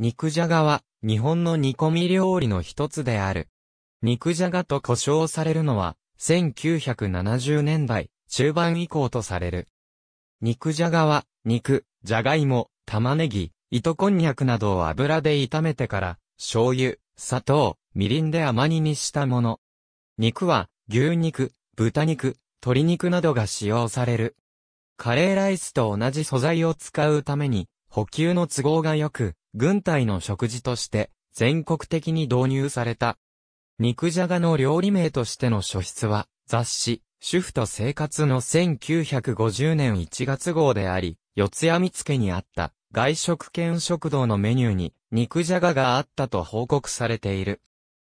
肉じゃがは、日本の煮込み料理の一つである。肉じゃがと呼称されるのは、1970年代、中盤以降とされる。肉じゃがは、肉、じゃがいも、玉ねぎ、糸こんにゃくなどを油で炒めてから、醤油、砂糖、みりんで甘煮にしたもの。肉は、牛肉、豚肉、鶏肉などが使用される。カレーライスと同じ素材を使うために、補給の都合が良く、軍隊の食事として全国的に導入された。肉じゃがの料理名としての書筆は雑誌、主婦と生活の1950年1月号であり、四谷見つけにあった外食兼食堂のメニューに肉じゃががあったと報告されている。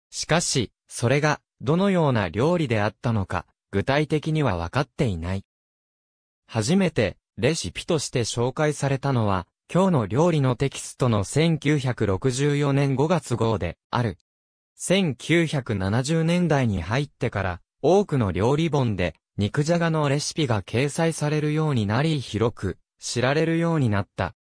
しかし、それがどのような料理であったのか、具体的には分かっていない。初めてレシピとして紹介されたのは今日の料理のテキストの1964年5月号で、ある。1970年代に入ってから、多くの料理本で、肉じゃがのレシピが掲載されるようになり広く、知られるようになった。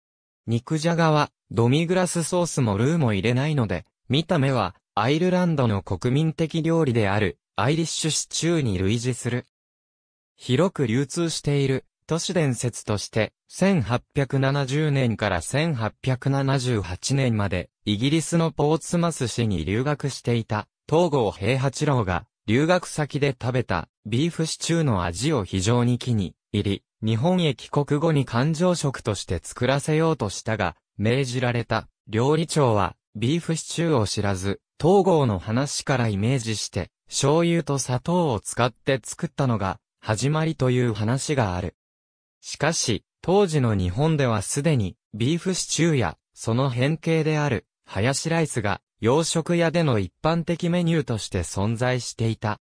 肉じゃがは、ドミグラスソースもルーも入れないので、見た目は、アイルランドの国民的料理である、アイリッシュシチューに類似する。広く流通している、都市伝説として、1870年から1878年まで、イギリスのポーツマス市に留学していた、東郷平八郎が、留学先で食べた、ビーフシチューの味を非常に気に入り、日本へ帰国後に感情食として作らせようとしたが、命じられた、料理長は、ビーフシチューを知らず、東郷の話からイメージして、醤油と砂糖を使って作ったのが、始まりという話がある。しかし、当時の日本ではすでに、ビーフシチューや、その変形である、ハヤシライスが、洋食屋での一般的メニューとして存在していた。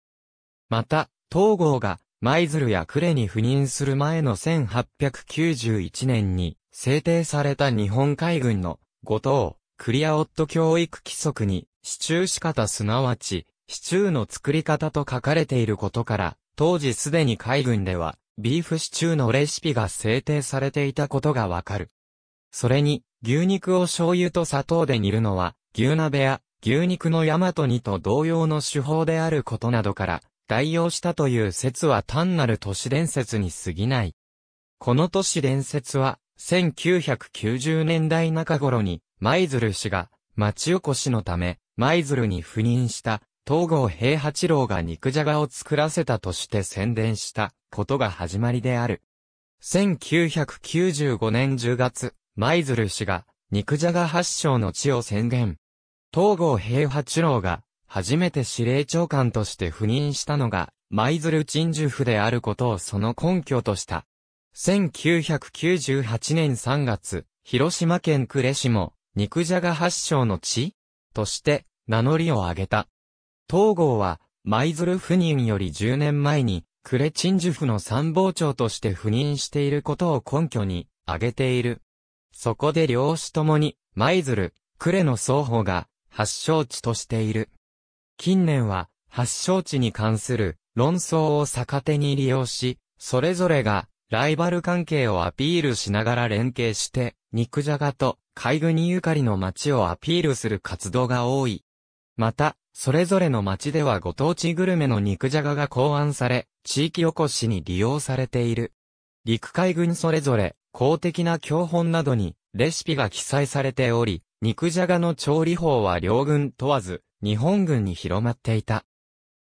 また、東郷が、舞鶴や呉に赴任する前の1891年に、制定された日本海軍の、五島、クリアオット教育規則に、シチュー仕方すなわち、シチューの作り方と書かれていることから、当時すでに海軍では、ビーフシチューのレシピが制定されていたことがわかる。それに、牛肉を醤油と砂糖で煮るのは、牛鍋や牛肉の大和煮と同様の手法であることなどから、代用したという説は単なる都市伝説に過ぎない。この都市伝説は、1990年代中頃に、舞鶴氏が、町おこしのため、舞鶴に赴任した、東郷平八郎が肉じゃがを作らせたとして宣伝したことが始まりである。1995年10月、舞鶴氏が肉じゃが発祥の地を宣言。東郷平八郎が初めて司令長官として赴任したのが舞鶴鎮守府であることをその根拠とした。1998年3月、広島県呉市も肉じゃが発祥の地として名乗りを上げた。東郷は、舞鶴赴任より10年前に、クレチンジュフの参謀長として赴任していることを根拠に、挙げている。そこで両氏ともに、舞鶴、呉の双方が、発祥地としている。近年は、発祥地に関する論争を逆手に利用し、それぞれがライバル関係をアピールしながら連携して、肉じゃがと海軍ゆかりの町をアピールする活動が多い。また、それぞれの町ではご当地グルメの肉じゃがが考案され、地域おこしに利用されている。陸海軍それぞれ、公的な教本などに、レシピが記載されており、肉じゃがの調理法は両軍問わず、日本軍に広まっていた。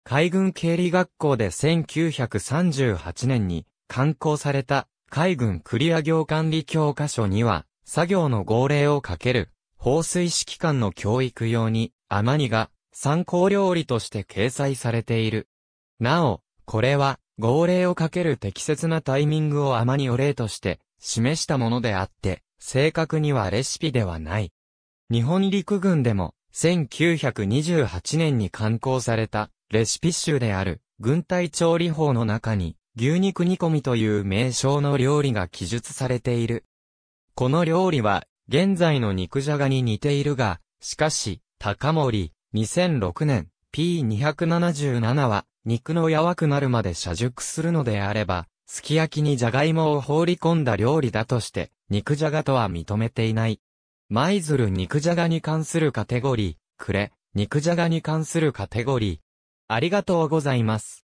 海軍経理学校で1938年に刊行された海軍クリア業管理教科書には作業の号令をかける放水指揮官の教育用に甘荷が参考料理として掲載されている。なお、これは、号令をかける適切なタイミングをあまにお礼として示したものであって、正確にはレシピではない。日本陸軍でも1928年に刊行されたレシピ集である軍隊調理法の中に牛肉煮込みという名称の料理が記述されている。この料理は現在の肉じゃがに似ているが、しかし、高森、2006年 P277 は肉の柔くなるまで車熟するのであれば、すき焼きにじゃがいもを放り込んだ料理だとして、肉じゃがとは認めていない。舞鶴肉じゃがに関するカテゴリー、くれ、肉じゃがに関するカテゴリー。ありがとうございます。